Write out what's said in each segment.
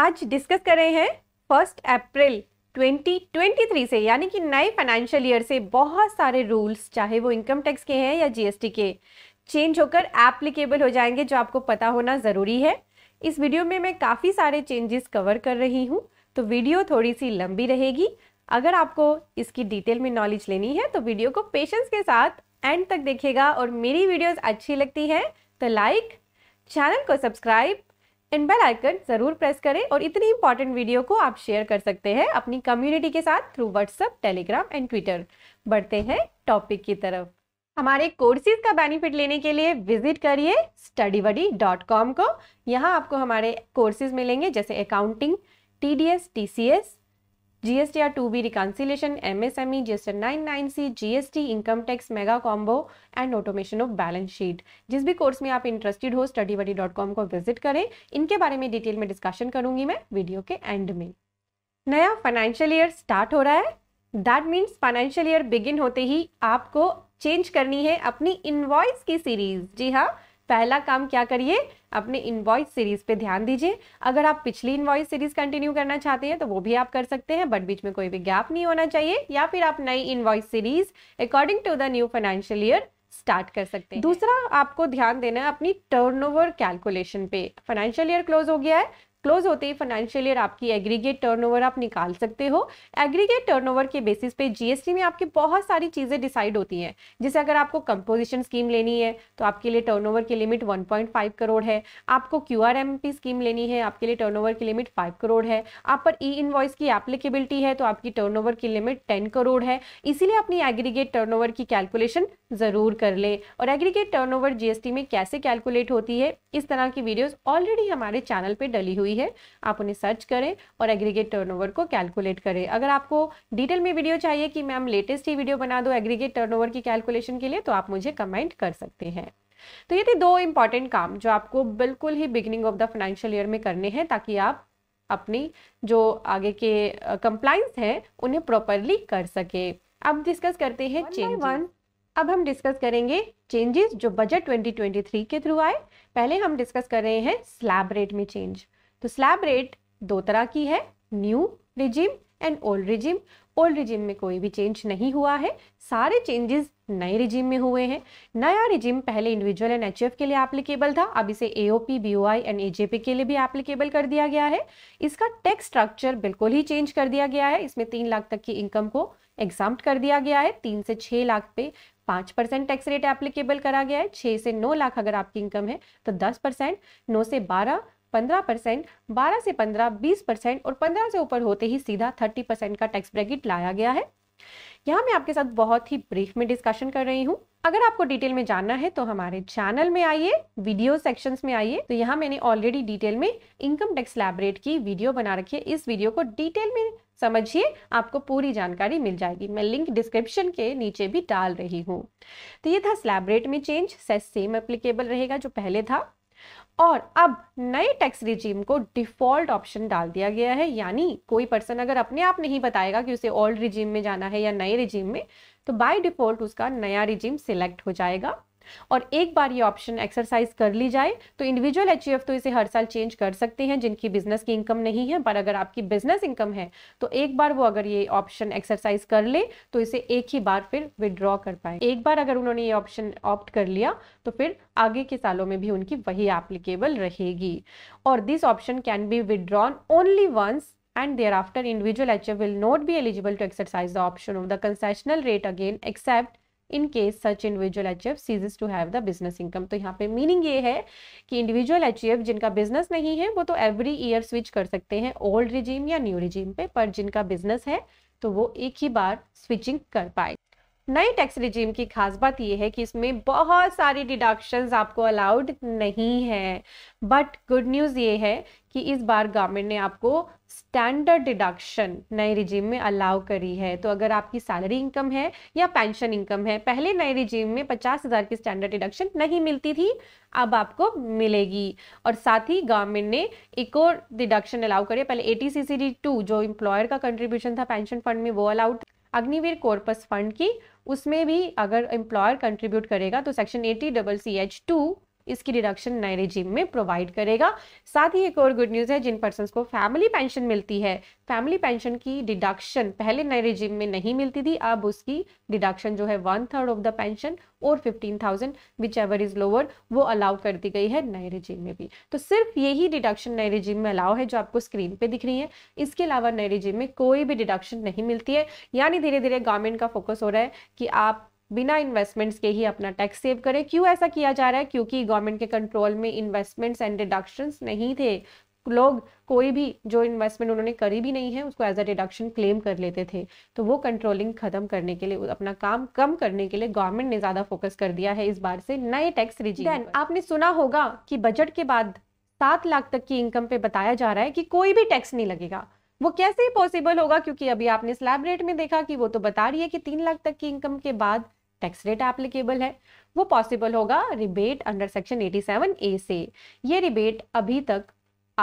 आज डिस्कस कर रहे हैं फर्स्ट अप्रैल 2023 से यानी कि नए फाइनेंशियल ईयर से बहुत सारे रूल्स चाहे वो इनकम टैक्स के हैं या जीएसटी के चेंज होकर एप्लीकेबल हो जाएंगे जो आपको पता होना ज़रूरी है इस वीडियो में मैं काफ़ी सारे चेंजेस कवर कर रही हूँ तो वीडियो थोड़ी सी लंबी रहेगी अगर आपको इसकी डिटेल में नॉलेज लेनी है तो वीडियो को पेशेंस के साथ एंड तक देखेगा और मेरी वीडियोस अच्छी लगती हैं तो लाइक चैनल को सब्सक्राइब एंड बेल आइकन जरूर प्रेस करें और इतनी इंपॉर्टेंट वीडियो को आप शेयर कर सकते हैं अपनी कम्युनिटी के साथ through WhatsApp Telegram and Twitter बढ़ते हैं टॉपिक की तरफ हमारे कोर्सेज का बेनिफिट लेने के लिए विजिट करिए स्टडी को यहाँ आपको हमारे कोर्सेज मिलेंगे जैसे accounting T D S T C S GSTR 2B reconciliation, MSME, GSTR 99C, GST, income tax, mega combo and automation of balance sheet जिस भी कोर्स में आप इंटरेस्टेड हो स्टडी को विजिट करें इनके बारे में डिटेल में डिस्कशन करूंगी मैं वीडियो के एंड में नया फाइनेंशियल ईयर स्टार्ट हो रहा है that means financial year begin होते ही आपको चेंज करनी है अपनी इन्वॉइस की सीरीज जी हाँ पहला काम क्या करिए अपने इनवॉइस सीरीज पे ध्यान दीजिए अगर आप पिछली इनवॉइस सीरीज कंटिन्यू करना चाहते हैं तो वो भी आप कर सकते हैं बट बीच में कोई भी गैप नहीं होना चाहिए या फिर आप नई invoice series according to the new financial year start कर सकते हैं दूसरा आपको ध्यान देना है अपनी टर्नओवर कैलकुलेशन पे फाइनेंशियल ईयर क्लोज हो गया है क्लोज होते ही फाइनेंशियल ईयर आपकी एग्रीगेट टर्नओवर आप निकाल सकते हो एग्रीगेट टर्नओवर के बेसिस पे जीएसटी में आपकी बहुत सारी चीज़ें डिसाइड होती हैं जैसे अगर आपको कंपोजिशन स्कीम लेनी है तो आपके लिए टर्नओवर की लिमिट 1.5 करोड़ है आपको क्यू स्कीम लेनी है आपके लिए टर्न की लिमिट फाइव करोड़ है आप पर ई इन्वॉइस की एप्लीकेबिलिटी है तो आपकी टर्न की लिमिट टेन करोड़ है इसीलिए अपनी एग्रीगेट टर्न की कैलकुलेशन ज़रूर कर लें और एग्रीगेट टर्न जीएसटी में कैसे कैलकुलेट होती है इस तरह की वीडियोज़ ऑलरेडी हमारे चैनल पर डली हुई हुई है आप उन्हें सर्च करें और एग्रीगेट टर्नओवर को कैलकुलेट करें अगर आपको डिटेल में वीडियो चाहिए कि मैम लेटेस्ट ही वीडियो बना दो एग्रीगेट टर्नओवर की कैलकुलेशन के लिए तो आप मुझे कमेंट कर सकते हैं तो ये थे दो इंपॉर्टेंट काम जो आपको बिल्कुल ही beginning of the financial year में करने हैं ताकि आप अपनी जो आगे के कंप्लाइंस हैं उन्हें प्रॉपरली कर सके अब डिस्कस करते हैं चेंज वन अब हम डिस्कस करेंगे चेंजेस जो बजट 2023 के थ्रू आए पहले हम डिस्कस कर रहे हैं स्लैब रेट में चेंज तो स्लैब रेट दो तरह की है new regime and old regime old regime में कोई भी चेंज नहीं हुआ है सारे चेंजेस नए रिजिम में हुए हैं नया रिजिम पहले इंडिविजुअल एंड एच के लिए एप्लीकेबल था अब इसे AOP BOI B O I and A के लिए भी एप्लीकेबल कर दिया गया है इसका टैक्स स्ट्रक्चर बिल्कुल ही चेंज कर दिया गया है इसमें तीन लाख तक की इनकम को एग्जाम कर दिया गया है तीन से छह लाख पे पाँच परसेंट टैक्स रेट एप्लीकेबल करा गया है छह से नौ लाख अगर आपकी इनकम है तो दस परसेंट नौ से बारह पंद्रह परसेंट बारह से पंद्रह बीस परसेंट और पंद्रह से ऊपर होते ही सीधा थर्टी परसेंट का टैक्स ब्रैकेट लाया गया है यहाँ मैं आपके साथ बहुत ही ब्रीफ में डिस्कशन कर रही हूँ अगर आपको डिटेल में जानना है तो हमारे चैनल में आइए वीडियो सेक्शन में आइए तो यहाँ मैंने ऑलरेडी डिटेल में इनकम टैक्स लैबरेट की वीडियो बना रखी है इस वीडियो को डिटेल में समझिए आपको पूरी जानकारी मिल जाएगी मैं लिंक डिस्क्रिप्शन के नीचे भी डाल रही हूँ तो ये था स्लैबरेट में चेंज सेम एप्लीकेबल रहेगा जो पहले था और अब नए टैक्स रिजीम को डिफॉल्ट ऑप्शन डाल दिया गया है यानी कोई पर्सन अगर अपने आप नहीं बताएगा कि उसे ओल्ड रिजीम में जाना है या नए रिजीम में तो बाय डिफॉल्ट उसका नया रिजीम सिलेक्ट हो जाएगा और एक बार ये ऑप्शन एक्सरसाइज कर ली जाए तो इंडिविजुअल एच e तो इसे हर साल चेंज कर सकते हैं जिनकी बिजनेस की इनकम नहीं है पर अगर आपकी बिजनेस इनकम है तो एक बार वो अगर ये ऑप्शन एक्सरसाइज कर ले तो इसे एक ही बार फिर विड्रॉ कर पाए एक बार अगर उन्होंने ये ऑप्शन ऑप्ट कर लिया तो फिर आगे के सालों में भी उनकी वही एप्लीकेबल रहेगी और this option can be withdrawn only once and thereafter individual H will not be eligible to exercise the option of the concessional rate again except in case such individual H ceases to have the business income तो यहाँ पे meaning ये है कि individual H F जिनका business नहीं है वो तो एवरी ईयर स्विच कर सकते हैं ओल्ड रिजीम या न्यू रिजीम पे पर जिनका बिजनेस है तो वो एक ही बार स्विचिंग कर पाए नए टैक्स रिजीम की खास बात यह है कि इसमें बहुत सारी डिडक्शंस आपको अलाउड नहीं है बट गुड न्यूज़ ये है कि इस बार गवर्नमेंट ने आपको स्टैंडर्ड डिडक्शन नए रिजीम में अलाउ करी है तो अगर आपकी सैलरी इनकम है या पेंशन इनकम है पहले नए रिजीम में पचास हज़ार की स्टैंडर्ड डिडक्शन नहीं मिलती थी अब आपको मिलेगी और साथ ही गवर्नमेंट ने एक और डिडक्शन अलाउ करी पहले eighty C C D two जो इंप्लॉयर का कंट्रीब्यूशन था पेंशन फंड में वो अलाउड अग्निवीर कॉर्पस फंड की उसमें भी अगर एम्प्लॉयर कंट्रीब्यूट करेगा तो section eighty double C H two इसकी डिडक्शन नए रिजीम में प्रोवाइड करेगा साथ ही एक और गुड न्यूज़ है जिन पर्सन को फैमिली पेंशन मिलती है फैमिली पेंशन की डिडक्शन पहले नए रिजीम में नहीं मिलती थी अब उसकी डिडक्शन जो है one third of the pension और fifteen thousand whichever is lower वो अलाउ कर दी गई है नए रिजीम में भी तो सिर्फ यही डिडक्शन नए रिजीम में अलाउ है जो आपको स्क्रीन पे दिख रही है इसके अलावा नए रिजीम में कोई भी डिडक्शन नहीं मिलती है यानी धीरे धीरे गवर्नमेंट का फोकस हो रहा है कि आप बिना इन्वेस्टमेंट्स के ही अपना टैक्स सेव करें क्यों ऐसा किया जा रहा है क्योंकि गवर्नमेंट के कंट्रोल में इन्वेस्टमेंट्स एंड डिडक्शंस नहीं थे लोग कोई भी जो इन्वेस्टमेंट उन्होंने करी भी नहीं है उसको एज अ डिडक्शन क्लेम कर लेते थे तो वो कंट्रोलिंग खत्म करने के लिए अपना काम कम करने के लिए गवर्नमेंट ने ज्यादा फोकस कर दिया है इस बार से नए टैक्स रिजीन आपने सुना होगा कि बजट के बाद सात लाख तक की इनकम पे बताया जा रहा है कि कोई भी टैक्स नहीं लगेगा वो कैसे पॉसिबल होगा क्योंकि अभी आपने स्लैब रेट में देखा कि वो तो बता रही है कि तीन लाख तक की इनकम के बाद टैक्स रेट एप्लीकेबल है वो पॉसिबल होगा रिबेट अंडर सेक्शन 87 ए से ये रिबेट अभी तक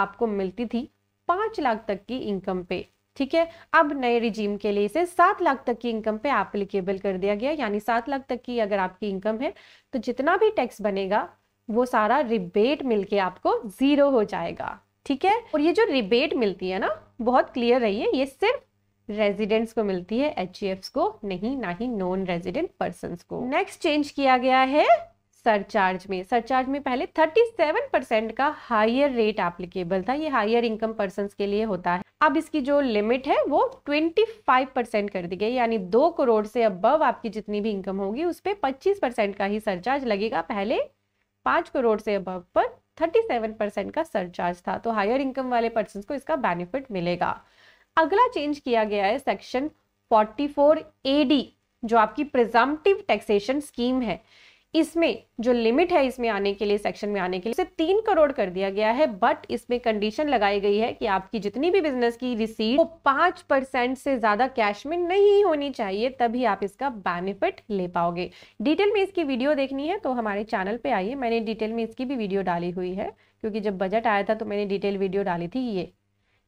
आपको मिलती थी पांच लाख तक की इनकम पे ठीक है अब नए रिजीम के लिए इसे सात लाख तक की इनकम पे एप्लीकेबल कर दिया गया यानी सात लाख तक की अगर आपकी इनकम है तो जितना भी टैक्स बनेगा वो सारा रिबेट मिलके आपको जीरो हो जाएगा ठीक है और ये जो रिबेट मिलती है ना बहुत क्लियर रही है ये सिर्फ रेजिडेंट्स को मिलती है एच e को नहीं ना ही नॉन रेजिडेंट पर्सन को नेक्स्ट चेंज किया गया है सरचार्ज में सरचार्ज में पहले 37 परसेंट का हायर रेट एप्लीकेबल था ये हायर इनकम पर्सन के लिए होता है अब इसकी जो लिमिट है वो 25 परसेंट कर दी गई यानी दो करोड़ से अबव आपकी जितनी भी इनकम होगी उस पर पच्चीस परसेंट का ही सरचार्ज लगेगा पहले पांच करोड़ से अबव पर 37 परसेंट का सरचार्ज था तो हायर इनकम वाले पर्सन को इसका बेनिफिट मिलेगा अगला चेंज किया गया है सेक्शन 44 एडी जो आपकी प्रिजम्पटिव टैक्सेशन स्कीम है इसमें जो लिमिट है इसमें आने के लिए सेक्शन में आने के लिए सिर्फ तीन करोड़ कर दिया गया है बट इसमें कंडीशन लगाई गई है कि आपकी जितनी भी बिजनेस की रिसीट वो पांच परसेंट से ज्यादा कैश में नहीं होनी चाहिए तभी आप इसका बेनिफिट ले पाओगे डिटेल में इसकी वीडियो देखनी है तो हमारे चैनल पे आइए मैंने डिटेल में इसकी भी वीडियो डाली हुई है क्योंकि जब बजट आया था तो मैंने डिटेल वीडियो डाली थी ये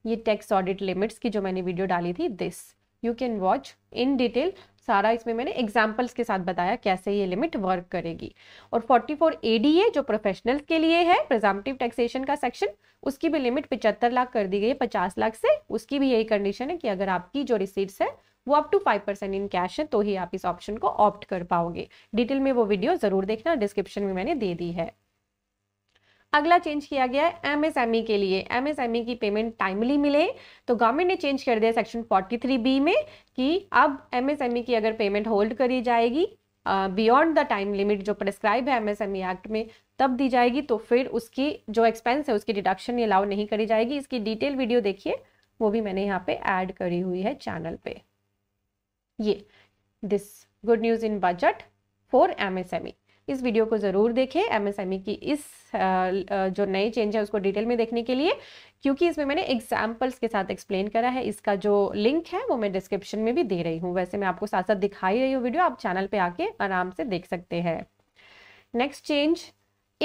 ये टैक्स ऑडिट लिमिट्स की जो मैंने वीडियो डाली थी this you can watch in detail सारा इसमें मैंने एग्जाम्पल्स के साथ बताया कैसे ये लिमिट वर्क करेगी और 44 एडीए जो प्रोफेशनल्स के लिए है प्रिजामटिव टैक्सेशन का सेक्शन उसकी भी लिमिट पिचहत्तर लाख कर दी गई है पचास लाख से उसकी भी यही कंडीशन है कि अगर आपकी जो रिसीट्स है वो up to five percent in cash है तो ही आप इस ऑप्शन को ऑप्ट कर पाओगे डिटेल में वो वीडियो जरूर देखना डिस्क्रिप्शन में मैंने दे दी है अगला चेंज किया गया है एमएसएमई e के लिए एमएसएमई e की पेमेंट टाइमली मिले तो गवर्नमेंट ने चेंज कर दिया सेक्शन 43 बी में कि अब एमएसएमई e की अगर पेमेंट होल्ड करी जाएगी बियॉन्ड द टाइम लिमिट जो प्रिस्क्राइब है एमएसएमई एक्ट में तब दी जाएगी तो फिर उसकी जो एक्सपेंस है उसकी डिडक्शन अलाउ नहीं करी जाएगी इसकी डिटेल वीडियो देखिए वो भी मैंने यहाँ पे ऐड करी हुई है चैनल पे ये this good news in budget for MSME इस वीडियो को ज़रूर देखें एमएसएमई e की इस जो नई चेंज है उसको डिटेल में देखने के लिए क्योंकि इसमें मैंने एग्जाम्पल्स के साथ एक्सप्लेन करा है इसका जो लिंक है वो मैं डिस्क्रिप्शन में भी दे रही हूँ वैसे मैं आपको साथ साथ दिखाई रही हूँ वीडियो आप चैनल पर आके आराम से देख सकते हैं next change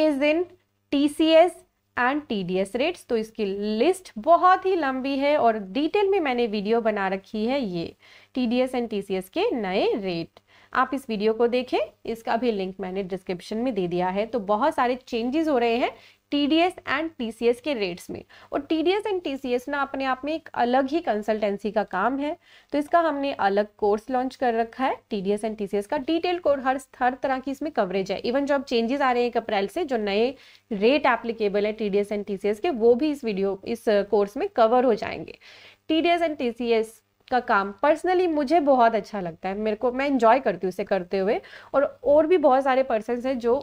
is in T C S and T D S rates तो इसकी लिस्ट बहुत ही लंबी है और डिटेल में मैंने वीडियो बना रखी है ये T D S and T C S के नए रेट आप इस वीडियो को देखें इसका भी लिंक मैंने डिस्क्रिप्शन में दे दिया है तो बहुत सारे चेंजेस हो रहे हैं टीडीएस एंड टीसीएस के रेट्स में और एस एंड एस ना अपने आप में एक अलग ही कंसल्टेंसी का काम है तो इसका हमने अलग कोर्स लॉन्च कर रखा है टीडीएस एंड टीसीएस का डिटेल कोर्स हर हर तरह की इसमें कवरेज है इवन जो अब चेंजेस आ रहे हैं एक अप्रैल से जो नए रेट एप्लीकेबल है एस एंड टीसीएस के वो भी इस वीडियो इस कोर्स में कवर हो जाएंगे एस एंड एस का काम पर्सनली मुझे बहुत अच्छा लगता है मेरे को मैं इंजॉय करती हूँ उसे करते हुए और और भी बहुत सारे पर्सन हैं जो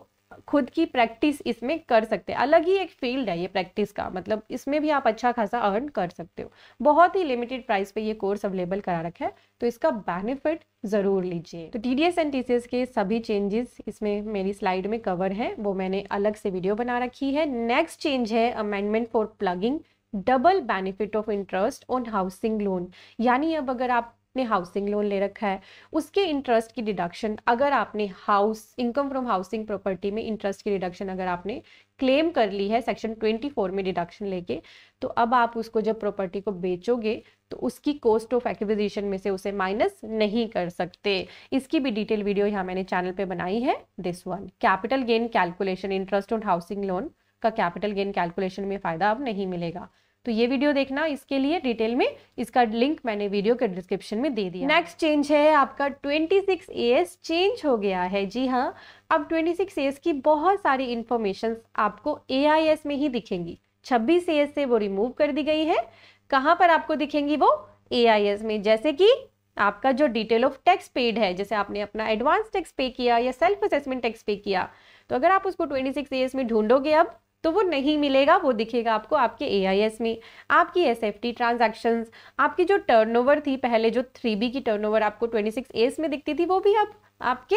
खुद की प्रैक्टिस इसमें कर सकते हैं अलग ही एक फील्ड है ये प्रैक्टिस का मतलब इसमें भी आप अच्छा खासा अर्न कर सकते हो बहुत ही लिमिटेड प्राइस पे ये कोर्स अवेलेबल करा रखा है तो इसका बेनिफिट ज़रूर लीजिए तो T D S and T C S के सभी चेंजेस इसमें मेरी स्लाइड में कवर है वो मैंने अलग से वीडियो बना रखी है नेक्स्ट चेंज है amendment for plugging double benefit of interest on housing loan यानी अब अगर आप आपने हाउसिंग लोन ले रखा है उसके इंटरेस्ट की डिडक्शन अगर आपने house income from housing property में इंटरेस्ट की डिडक्शन अगर आपने क्लेम कर ली है सेक्शन 24 में डिडक्शन लेके तो अब आप उसको जब प्रॉपर्टी को बेचोगे तो उसकी कॉस्ट ऑफ एक्विजिशन में से उसे माइनस नहीं कर सकते इसकी भी डिटेल वीडियो यहाँ मैंने चैनल पे बनाई है this one capital gain calculation interest on housing loan का कैपिटल गेन कैलकुलेशन में फ़ायदा अब नहीं मिलेगा तो ये वीडियो देखना इसके लिए डिटेल में इसका लिंक मैंने वीडियो के डिस्क्रिप्शन में दे दिया नेक्स्ट चेंज है आपका 26 सिक्स एस चेंज हो गया है जी हाँ अब 26 सिक्स एस की बहुत सारी इन्फॉर्मेशन आपको ए में ही दिखेंगी छब्बीस एस से वो रिमूव कर दी गई है कहाँ पर आपको दिखेंगी वो ए में जैसे कि आपका जो डिटेल ऑफ टैक्स पेड है जैसे आपने अपना एडवांस टैक्स पे किया या सेल्फ असेसमेंट टैक्स पे किया तो अगर आप उसको 26 सिक्स में ढूंढोगे अब तो वो नहीं मिलेगा वो दिखेगा आपको आपके ए में आपकी एस एफ टी आपकी जो टर्नओवर थी पहले जो थ्री बी की टर्नओवर आपको ट्वेंटी सिक्स एस में दिखती थी वो भी आप आपके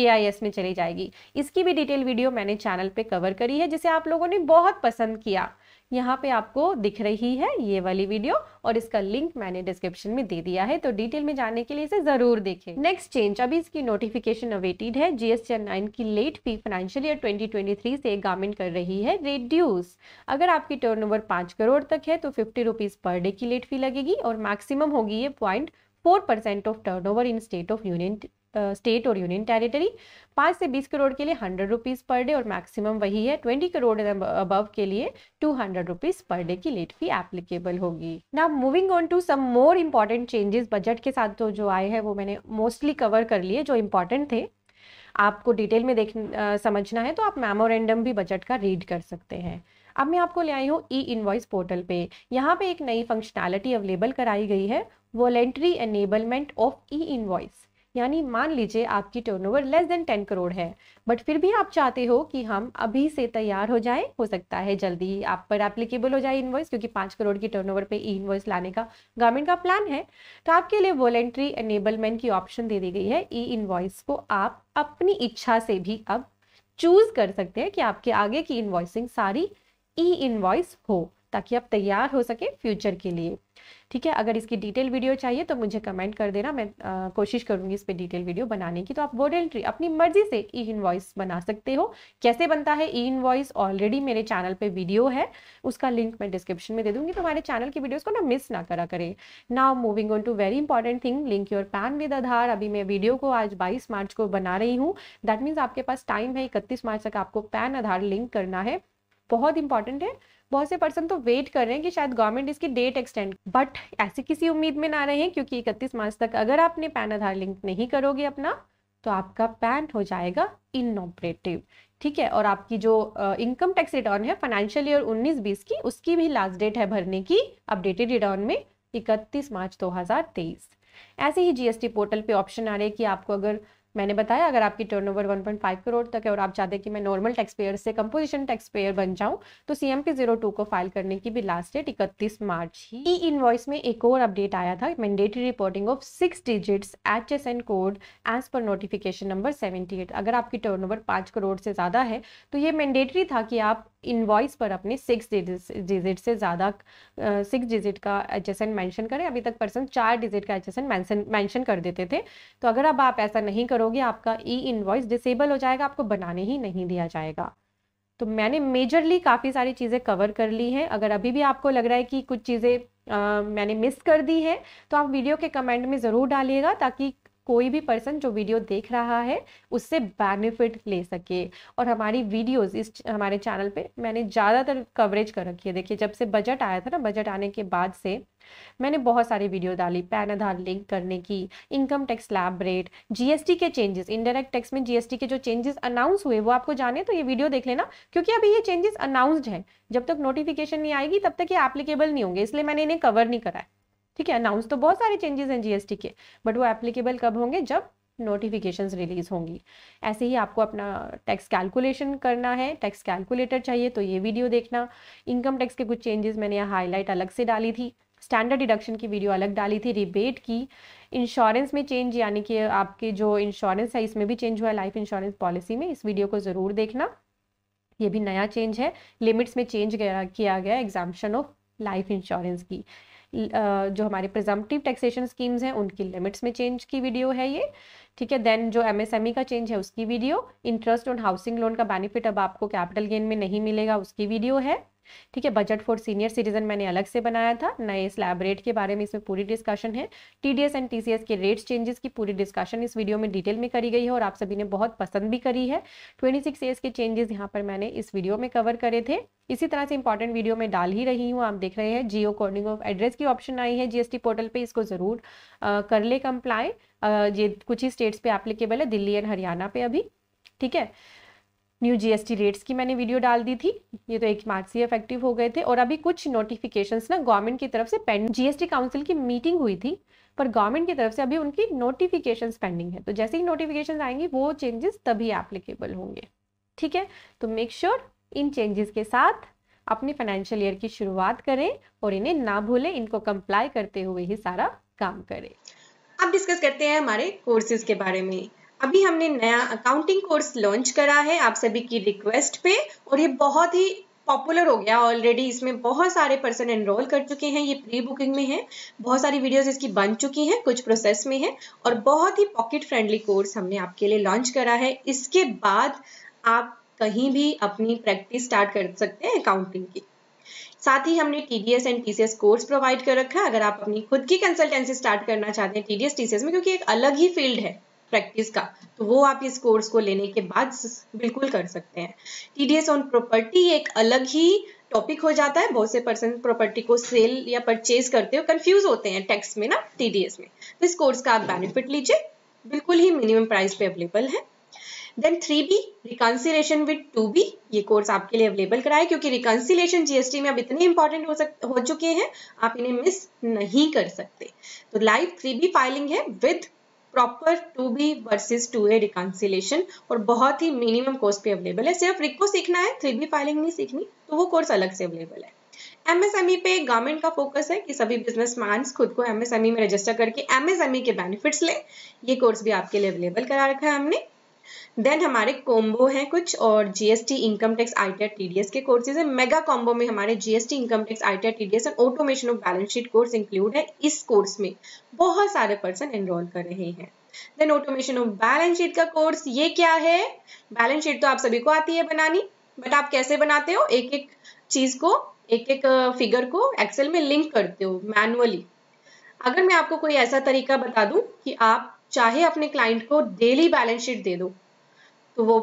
ए में चली जाएगी इसकी भी डिटेल वीडियो मैंने चैनल पे कवर करी है जिसे आप लोगों ने बहुत पसंद किया यहाँ पे आपको दिख रही है ये वाली वीडियो और इसका लिंक मैंने डिस्क्रिप्शन में दे दिया है तो डिटेल में जाने के लिए इसे जरूर देखें नेक्स्ट चेंज अभी इसकी नोटिफिकेशन अवेटेड है जीएसटी नाइन की लेट फी फाइनेंशियल ईयर 2023 से गवर्नमेंट कर रही है रिड्यूस अगर आपकी ओवर पांच करोड़ तक है तो फिफ्टी रुपीज पर डे की लेट फी लगेगी और मैक्सिमम होगी ये point four percent of turnover in state of union state और यूनियन टेरिटरी पाँच से बीस करोड़ के लिए हंड्रेड रुपीज़ पर डे और मैक्सिमम वही है ट्वेंटी करोड़ अबव के लिए two hundred rupees per day की लेट फी एप्लीकेबल होगी ना moving on to some more important changes budget के साथ तो जो आए हैं वो मैंने मोस्टली कवर कर लिए जो इम्पॉर्टेंट थे आपको डिटेल में देख आ, समझना है तो आप मेमोरेंडम भी बजट का रीड कर सकते हैं अब मैं आपको ले आई हूँ ई इन्वॉइस पोर्टल पे यहाँ पे एक नई फंक्शनैलिटी अवेलेबल कराई गई है voluntary enablement of E invoice यानी मान लीजिए आपकी turnover less than ten crore है बट फिर भी आप चाहते हो कि हम अभी से तैयार हो जाए हो सकता है जल्दी ही आप पर एप्लीकेबल हो जाए इन्वॉइस क्योंकि पाँच करोड़ की टर्नओवर पे ई इन्वॉइस लाने का गवर्नमेंट का प्लान है तो आपके लिए वॉलेंट्री एनेबलमेंट की ऑप्शन दे दी गई है ई इन्वॉइस को आप अपनी इच्छा से भी अब चूज कर सकते हैं कि आपके आगे की इन्वॉइसिंग सारी ई इनवॉइस हो ताकि आप तैयार हो सके फ्यूचर के लिए ठीक है अगर इसकी डिटेल वीडियो चाहिए तो मुझे कमेंट कर देना मैं आ, कोशिश करूंगी इस पर डिटेल वीडियो बनाने की तो आप बोर्ड एंट्री अपनी मर्जी से ई इन बना सकते हो कैसे बनता है ई इन ऑलरेडी मेरे चैनल पे वीडियो है उसका लिंक मैं डिस्क्रिप्शन में दे दूंगी तो हमारे चैनल की वीडियोस को ना मिस ना करा करें now moving on to very important thing link your PAN with Aadhaar अभी मैं वीडियो को आज बाईस मार्च को बना रही हूँ दैट मीन्स आपके पास टाइम है इकतीस मार्च तक आपको पैन आधार लिंक करना है बहुत इंपॉर्टेंट है बहुत से पर्सन तो वेट कर रहे हैं कि शायद गवर्नमेंट इसकी डेट एक्सटेंड बट ऐसी किसी उम्मीद में ना रहे क्योंकि इकतीस मार्च तक अगर आपने पैन आधार लिंक नहीं करोगे अपना तो आपका पैन हो जाएगा इनऑपरेटिव ठीक है और आपकी जो इनकम टैक्स रिटर्न है फाइनेंशियल ईयर 19-20 की उसकी भी लास्ट डेट है भरने की अपडेटेड रिटर्न में 31 मार्च 2023 ऐसे ही जीएसटी पोर्टल पे ऑप्शन आ रहे हैं कि आपको अगर मैंने बताया अगर आपकी टर्नओवर 1.5 करोड़ तक है और आप चाहते हैं कि मैं नॉर्मल टैक्स पेयर से कंपोजिशन टैक्स पेयर बन जाऊं तो सी एम को फाइल करने की भी लास्ट डेट इकतीस मार्च ही ई इनवॉइस में एक और अपडेट आया था mandatory reporting of six digits H S N code as per notification number seventy अगर आपकी टर्न ओवर करोड़ से ज़्यादा है तो ये मैंडेटरी था कि आप इनवॉइस पर अपने सिक्स डिजिट से ज़्यादा सिक्स डिजिट का एन मैंशन करें अभी तक पर्सन चार डिजिट का एस एन मैंशन कर देते थे तो अगर अब आप ऐसा नहीं करो करोगे आपका ई इन्वॉइस डिसेबल हो जाएगा आपको बनाने ही नहीं दिया जाएगा तो मैंने मेजरली काफ़ी सारी चीज़ें कवर कर ली हैं अगर अभी भी आपको लग रहा है कि कुछ चीज़ें मैंने मिस कर दी है तो आप वीडियो के कमेंट में ज़रूर डालिएगा ताकि कोई भी पर्सन जो वीडियो देख रहा है उससे बेनिफिट ले सके और हमारी वीडियोस इस हमारे चैनल पे मैंने ज़्यादातर कवरेज कर रखी है देखिए जब से बजट आया था ना बजट आने के बाद से मैंने बहुत सारी वीडियो डाली पैन आधार लिंक करने की इनकम टैक्स लैब रेट जीएसटी के चेंजेस इनडायरेक्ट टैक्स में जीएसटी के जो चेंजेस अनाउंस हुए वो आपको जाने तो ये वीडियो देख लेना क्योंकि अभी ये चेंजेस अनाउंसड हैं जब तक नोटिफिकेशन नहीं आएगी तब तक ये एप्लीकेबल नहीं होंगे इसलिए मैंने इन्हें कवर नहीं कराया ठीक है अनाउंस तो बहुत सारे चेंजेस हैं जीएसटी के बट वो एप्लीकेबल कब होंगे जब नोटिफिकेशन रिलीज होंगी ऐसे ही आपको अपना टैक्स कैलकुलेशन करना है टैक्स कैलकुलेटर चाहिए तो ये वीडियो देखना इनकम टैक्स के कुछ चेंजेस मैंने यहाँ हाईलाइट अलग से डाली थी स्टैंडर्ड डिडक्शन की वीडियो अलग डाली थी रिबेट की इंश्योरेंस में चेंज यानी कि आपके जो इंश्योरेंस है इसमें भी चेंज हुआ लाइफ इंश्योरेंस पॉलिसी में इस वीडियो को ज़रूर देखना ये भी नया चेंज है लिमिट्स में चेंज किया गया एग्जाम्पन ऑफ लाइफ इंश्योरेंस की जो हमारे प्रिजम्पटिव टैक्सेशन स्कीम्स हैं उनकी लिमिट्स में चेंज की वीडियो है ये ठीक है देन जो एमएसएमई e का चेंज है उसकी video interest on housing loan का बेनिफिट अब आपको कैपिटल गेन में नहीं मिलेगा उसकी वीडियो है ठीक है बजट फॉर सीनियर सिटीजन मैंने अलग से बनाया था नए स्लैब रेट के बारे में इसमें पूरी डिस्कशन है टीडीएस एंड टीसीएस के रेट्स चेंजेस की पूरी डिस्कशन इस वीडियो में डिटेल में करी गई है और आप सभी ने बहुत पसंद भी करी है ट्वेंटी सिक्स एस के चेंजेस यहाँ पर मैंने इस वीडियो में कवर करे थे इसी तरह से इंपॉर्टेंट वीडियो में डाल ही रही हूँ आप देख रहे हैं जियो कोडिंग ऑफ एड्रेस की ऑप्शन आई है जीएसटी पोर्टल पर इसको ज़रूर कर ले कंप्लाई ये कुछ ही स्टेट्स पे एप्लीकेबल है दिल्ली एंड हरियाणा पे अभी ठीक है न्यू जीएसटी रेट्स की मैंने वीडियो डाल दी थी ये तो एक मार्च से इफेक्टिव हो गए थे और अभी कुछ नोटिफिकेशंस ना गवर्नमेंट की तरफ से पेंडिंग जीएसटी काउंसिल की मीटिंग हुई थी पर गवर्नमेंट की तरफ से अभी उनकी नोटिफिकेशन पेंडिंग है तो जैसे ही नोटिफिकेशन आएंगी वो चेंजेस तभी एप्लीकेबल होंगे ठीक है तो मेक श्योर इन चेंजेस के साथ अपनी फाइनेंशियल ईयर की शुरुआत करें और इन्हें ना भूलें इनको कंप्लाई करते हुए ही सारा काम करें अब डिस्कस करते हैं हमारे कोर्सेज के बारे में अभी हमने नया अकाउंटिंग कोर्स लॉन्च करा है आप सभी की रिक्वेस्ट पे और ये बहुत ही पॉपुलर हो गया ऑलरेडी इसमें बहुत सारे पर्सन एनरोल कर चुके हैं ये प्री बुकिंग में है बहुत सारी वीडियोस इसकी बन चुकी हैं कुछ प्रोसेस में है और बहुत ही पॉकेट फ्रेंडली कोर्स हमने आपके लिए लॉन्च करा है इसके बाद आप कहीं भी अपनी प्रैक्टिस स्टार्ट कर सकते हैं अकाउंटिंग की साथ ही हमने TDS and TCS course provide कर रखा है अगर आप अपनी खुद की कंसल्टेंसी स्टार्ट करना चाहते हैं टीडीएस टीसीएस में क्योंकि एक अलग ही फील्ड है प्रैक्टिस का तो वो आप इस कोर्स को लेने के बाद बिल्कुल कर सकते हैं टीडीएस ऑन प्रॉपर्टी एक अलग ही टॉपिक हो जाता है बहुत से पर्सन प्रॉपर्टी को सेल या परचेज करते हो कंफ्यूज होते हैं टैक्स में ना टीडीएस में तो इस कोर्स का आप बेनिफिट लीजिए बिल्कुल ही मिनिमम प्राइस पे अवेलेबल है then three B reconciliation with two B ये कोर्स आपके लिए अवेलेबल कराए क्योंकि रिकॉन्सिलेशन जीएसटी में अब इतने इंपॉर्टेंट हो सकते हो चुके हैं आप इन्हें मिस नहीं कर सकते तो लाइव थ्री बी फाइलिंग है with proper two B versus two A reconciliation और बहुत ही मिनिमम कोर्स पे अवेलेबल है सिर्फ रिको सीखना है थ्री बी फाइलिंग नहीं सीखनी तो वो कोर्स अलग से अवेलेबल है एमएसएमई e पे गवर्नमेंट का फोकस है कि सभी बिजनेसमैन खुद को एमएसएमई e में रजिस्टर करके एमएसएमई e के बेनिफिट्स ले ये कोर्स भी आपके लिए अवेलेबल करा रखा है हमने देन हमारे कॉम्बो हैं कुछ और GST income tax ITR TDS के कोर्सेज हैं मेगा कॉम्बो में हमारे GST income tax ITR TDS and automation of balance sheet course include है इस कोर्स में बहुत सारे पर्सन एनरोल कर रहे हैं then automation of balance sheet का कोर्स ये क्या है बैलेंस शीट तो आप सभी को आती है बनानी बट आप कैसे बनाते हो एक एक चीज को एक एक फिगर को एक्सेल में लिंक करते हो मैनुअली अगर मैं आपको कोई ऐसा तरीका बता दूं कि आप चाहे अपने क्लाइंट को डेली बैलेंस शीट दे दो तो वो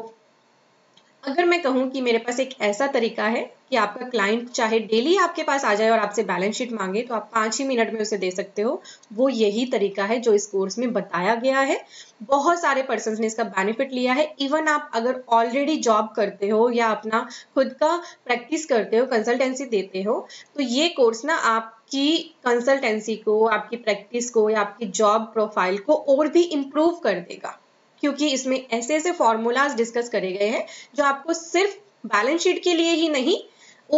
अगर मैं कहूँ कि मेरे पास एक ऐसा तरीका है कि आपका क्लाइंट चाहे डेली आपके पास आ जाए और आपसे बैलेंस शीट मांगे तो आप पाँच ही मिनट में उसे दे सकते हो वो यही तरीका है जो इस कोर्स में बताया गया है बहुत सारे पर्सन ने इसका बेनिफिट लिया है इवन आप अगर ऑलरेडी जॉब करते हो या अपना खुद का प्रैक्टिस करते हो कंसल्टेंसी देते हो तो ये कोर्स ना आप आपकी कंसल्टेंसी को आपकी प्रैक्टिस को या आपकी जॉब प्रोफाइल को और भी इम्प्रूव कर देगा क्योंकि इसमें ऐसे ऐसे फॉर्मूलाज डिस्कस करे गए हैं जो आपको सिर्फ बैलेंस शीट के लिए ही नहीं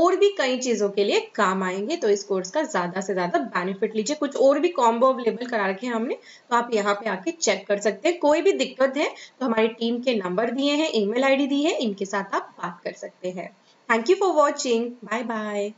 और भी कई चीज़ों के लिए काम आएंगे तो इस कोर्स का ज़्यादा से ज़्यादा बेनिफिट लीजिए कुछ और भी कॉम्बो अवेलेबल करा रखे हैं हमने तो आप यहाँ पे आके चेक कर सकते हैं कोई भी दिक्कत है तो हमारी टीम के नंबर दिए हैं ईमेल आईडी दी है इनके साथ आप बात कर सकते हैं thank you for watching bye bye